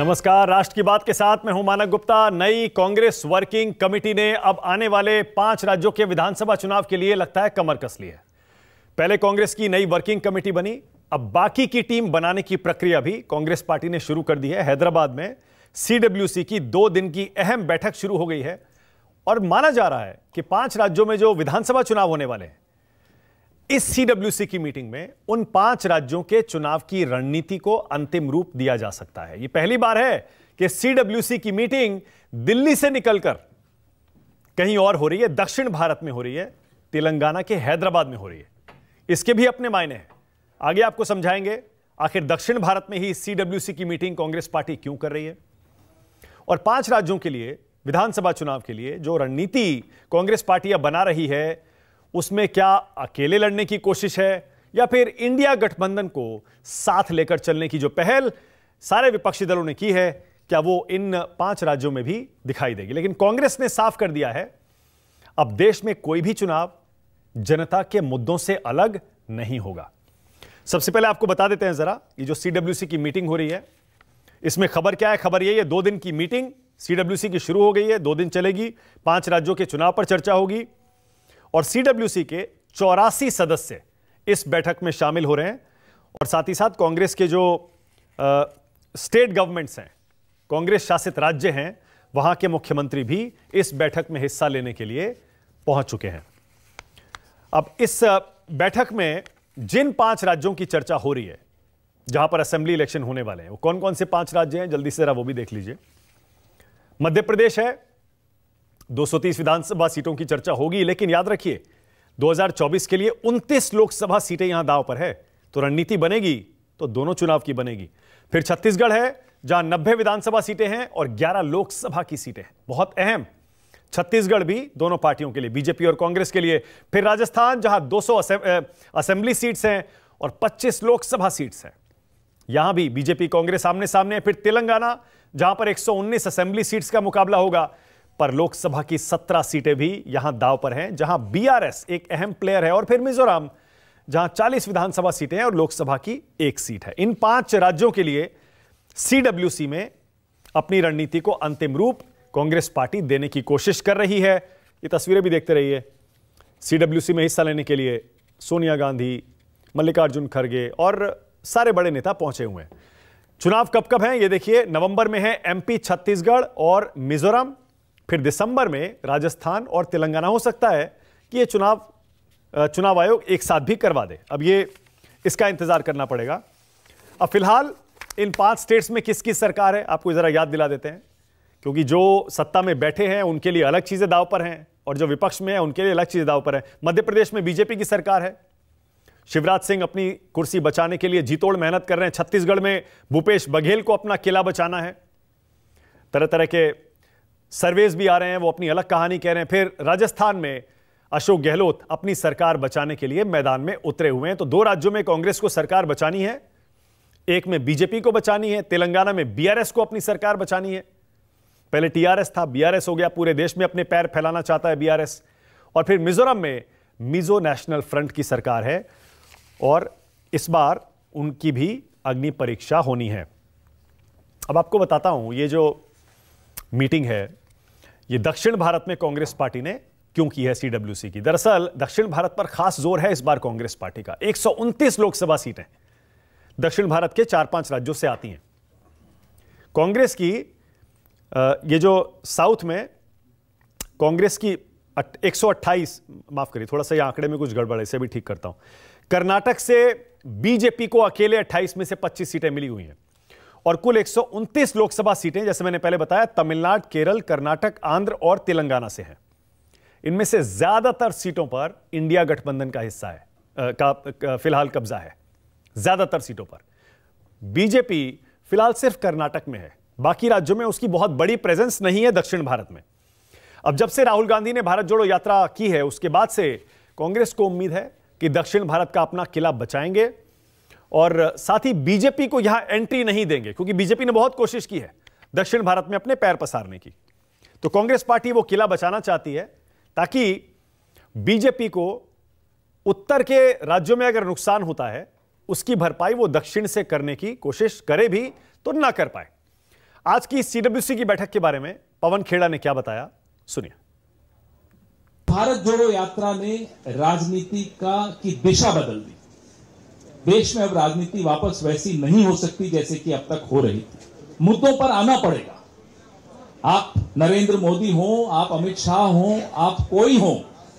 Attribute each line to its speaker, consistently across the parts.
Speaker 1: नमस्कार राष्ट्र की बात के साथ मैं हूं मानक गुप्ता नई कांग्रेस वर्किंग कमेटी ने अब आने वाले पांच राज्यों के विधानसभा चुनाव के लिए लगता है कमर कस ली है पहले कांग्रेस की नई वर्किंग कमेटी बनी अब बाकी की टीम बनाने की प्रक्रिया भी कांग्रेस पार्टी ने शुरू कर दी है हैदराबाद में सीडब्ल्यूसी की दो दिन की अहम बैठक शुरू हो गई है और माना जा रहा है कि पांच राज्यों में जो विधानसभा चुनाव होने वाले हैं इस सीडब्ल्यूसी की मीटिंग में उन पांच राज्यों के चुनाव की रणनीति को अंतिम रूप दिया जा सकता है यह पहली बार है कि सीडब्ल्यूसी की मीटिंग दिल्ली से निकलकर कहीं और हो रही है दक्षिण भारत में हो रही है तेलंगाना के हैदराबाद में हो रही है इसके भी अपने मायने हैं आगे आपको समझाएंगे आखिर दक्षिण भारत में ही सीडब्ल्यूसी की मीटिंग कांग्रेस पार्टी क्यों कर रही है और पांच राज्यों के लिए विधानसभा चुनाव के लिए जो रणनीति कांग्रेस पार्टी अब बना रही है उसमें क्या अकेले लड़ने की कोशिश है या फिर इंडिया गठबंधन को साथ लेकर चलने की जो पहल सारे विपक्षी दलों ने की है क्या वो इन पांच राज्यों में भी दिखाई देगी लेकिन कांग्रेस ने साफ कर दिया है अब देश में कोई भी चुनाव जनता के मुद्दों से अलग नहीं होगा सबसे पहले आपको बता देते हैं जरा ये जो सीडब्ल्यूसी की मीटिंग हो रही है इसमें खबर क्या है खबर यही है दो दिन की मीटिंग सीडब्ल्यूसी की शुरू हो गई है दो दिन चलेगी पांच राज्यों के चुनाव पर चर्चा होगी और सीडब्ल्यूसी के चौरासी सदस्य इस बैठक में शामिल हो रहे हैं और साथ ही साथ कांग्रेस के जो आ, स्टेट गवर्नमेंट्स हैं कांग्रेस शासित राज्य हैं वहां के मुख्यमंत्री भी इस बैठक में हिस्सा लेने के लिए पहुंच चुके हैं अब इस बैठक में जिन पांच राज्यों की चर्चा हो रही है जहां पर असेंबली इलेक्शन होने वाले हैं वो कौन कौन से पांच राज्य हैं जल्दी से जरा वो भी देख लीजिए मध्य प्रदेश है 230 विधानसभा सीटों की चर्चा होगी लेकिन याद रखिए 2024 के लिए 29 लोकसभा सीटें यहां दाव पर है तो रणनीति बनेगी तो दोनों चुनाव की बनेगी फिर छत्तीसगढ़ है जहां नब्बे विधानसभा सीटें हैं और 11 लोकसभा की सीटें हैं बहुत अहम छत्तीसगढ़ भी दोनों पार्टियों के लिए बीजेपी और कांग्रेस के लिए फिर राजस्थान जहां 200 असेंबली सीट्स हैं और 25 लोकसभा सीट्स हैं यहां भी बीजेपी कांग्रेस आमने सामने है फिर तेलंगाना जहां पर 119 असेंबली सीट्स का मुकाबला होगा पर लोकसभा की सत्रह सीटें भी यहां दाव पर हैं जहां बीआरएस एक अहम प्लेयर है और फिर मिजोरम जहां चालीस विधानसभा सीटें हैं और लोकसभा की एक सीट है इन पांच राज्यों के लिए सीडब्ल्यूसी में अपनी रणनीति को अंतिम रूप कांग्रेस पार्टी देने की कोशिश कर रही है ये तस्वीरें भी देखते रहिए सीडब्ल्यूसी में हिस्सा लेने के लिए सोनिया गांधी मल्लिकार्जुन खड़गे और सारे बड़े नेता पहुंचे हुए हैं चुनाव कब कब हैं ये देखिए नवंबर में है एमपी छत्तीसगढ़ और मिजोरम फिर दिसंबर में राजस्थान और तेलंगाना हो सकता है कि ये चुनाव चुनाव आयोग एक साथ भी करवा दे अब ये इसका इंतज़ार करना पड़ेगा अब फिलहाल इन पांच स्टेट्स में किसकी सरकार है आपको ज़रा याद दिला देते हैं क्योंकि जो सत्ता में बैठे हैं उनके लिए अलग चीज़ें दाव पर हैं और जो विपक्ष में है उनके लिए अलग चीज़ें दाव पर हैं मध्य प्रदेश में बीजेपी की सरकार है शिवराज सिंह अपनी कुर्सी बचाने के लिए जीतोड़ मेहनत कर रहे हैं छत्तीसगढ़ में भूपेश बघेल को अपना किला बचाना है तरह तरह के सर्वेज भी आ रहे हैं वो अपनी अलग कहानी कह रहे हैं फिर राजस्थान में अशोक गहलोत अपनी सरकार बचाने के लिए मैदान में उतरे हुए हैं तो दो राज्यों में कांग्रेस को सरकार बचानी है एक में बीजेपी को बचानी है तेलंगाना में बीआरएस को अपनी सरकार बचानी है पहले टीआरएस था बीआरएस हो गया पूरे देश में अपने पैर फैलाना चाहता है बीआरएस और फिर मिजोरम में मिजो नेशनल फ्रंट की सरकार है और इस बार उनकी भी अग्नि परीक्षा होनी है अब आपको बताता हूं ये जो मीटिंग है ये दक्षिण भारत में कांग्रेस पार्टी ने क्यों की है सीडब्ल्यूसी की दरअसल दक्षिण भारत पर खास जोर है इस बार कांग्रेस पार्टी का एक लोकसभा सीटें दक्षिण भारत के चार पांच राज्यों से आती हैं कांग्रेस की ये जो साउथ में कांग्रेस की 128 माफ करिए थोड़ा सा ये आंकड़े में कुछ गड़बड़ है इसे भी ठीक करता हूं कर्नाटक से बीजेपी को अकेले 28 में से 25 सीटें मिली हुई हैं और कुल एक लोकसभा सीटें जैसे मैंने पहले बताया तमिलनाडु केरल कर्नाटक आंध्र और तेलंगाना से हैं इनमें से ज्यादातर सीटों पर इंडिया गठबंधन का हिस्सा है का फिलहाल कब्जा है ज्यादातर सीटों पर बीजेपी फिलहाल सिर्फ कर्नाटक में है बाकी राज्यों में उसकी बहुत बड़ी प्रेजेंस नहीं है दक्षिण भारत में अब जब से राहुल गांधी ने भारत जोड़ो यात्रा की है उसके बाद से कांग्रेस को उम्मीद है कि दक्षिण भारत का अपना किला बचाएंगे और साथ ही बीजेपी को यहां एंट्री नहीं देंगे क्योंकि बीजेपी ने बहुत कोशिश की है दक्षिण भारत में अपने पैर पसारने की तो कांग्रेस पार्टी वो किला बचाना चाहती है ताकि बीजेपी को उत्तर के राज्यों में अगर नुकसान होता है उसकी भरपाई वो दक्षिण से करने की कोशिश करे भी तो ना कर पाए आज की सीडब्ल्यूसी की बैठक के बारे में पवन खेड़ा ने क्या बताया सुनिए भारत जोड़ो यात्रा ने राजनीति का की दिशा बदल दी देश में अब राजनीति वापस वैसी नहीं हो सकती जैसे कि अब तक हो रही थी मुद्दों पर आना पड़ेगा आप नरेंद्र मोदी हो आप अमित शाह हो आप कोई हो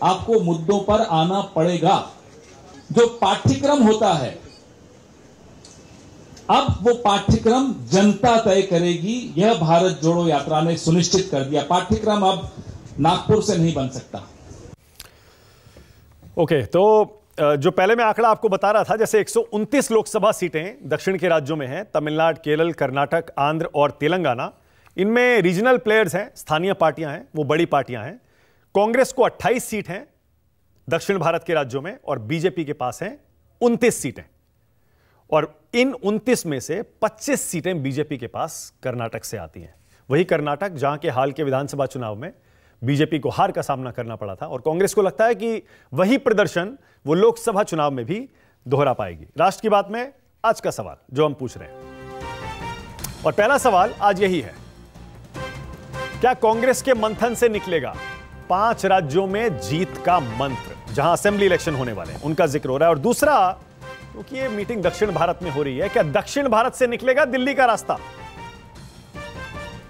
Speaker 1: आपको मुद्दों पर आना पड़ेगा जो पाठ्यक्रम होता है अब वो पाठ्यक्रम जनता तय करेगी यह भारत जोड़ो यात्रा ने सुनिश्चित कर दिया पाठ्यक्रम अब नागपुर से नहीं बन सकता ओके okay, तो जो पहले मैं आंकड़ा आपको बता रहा था जैसे एक लोकसभा सीटें दक्षिण के राज्यों में हैं तमिलनाडु केरल कर्नाटक आंध्र और तेलंगाना इनमें रीजनल प्लेयर्स हैं स्थानीय पार्टियां हैं वो बड़ी पार्टियां हैं कांग्रेस को 28 सीट हैं दक्षिण भारत के राज्यों में और बीजेपी के पास हैं उनतीस सीटें और इन उनतीस में से पच्चीस सीटें बीजेपी के पास कर्नाटक से आती हैं वही कर्नाटक जहां के हाल के विधानसभा चुनाव में बीजेपी को हार का सामना करना पड़ा था और कांग्रेस को लगता है कि वही प्रदर्शन वो लोकसभा चुनाव में भी दोहरा पाएगी राष्ट्र की बात में आज का सवाल जो हम पूछ रहे हैं और पहला सवाल आज यही है क्या कांग्रेस के मंथन से निकलेगा पांच राज्यों में जीत का मंत्र जहां असेंबली इलेक्शन होने वाले हैं उनका जिक्र हो रहा है और दूसरा क्योंकि ये मीटिंग दक्षिण भारत में हो रही है क्या दक्षिण भारत से निकलेगा दिल्ली का रास्ता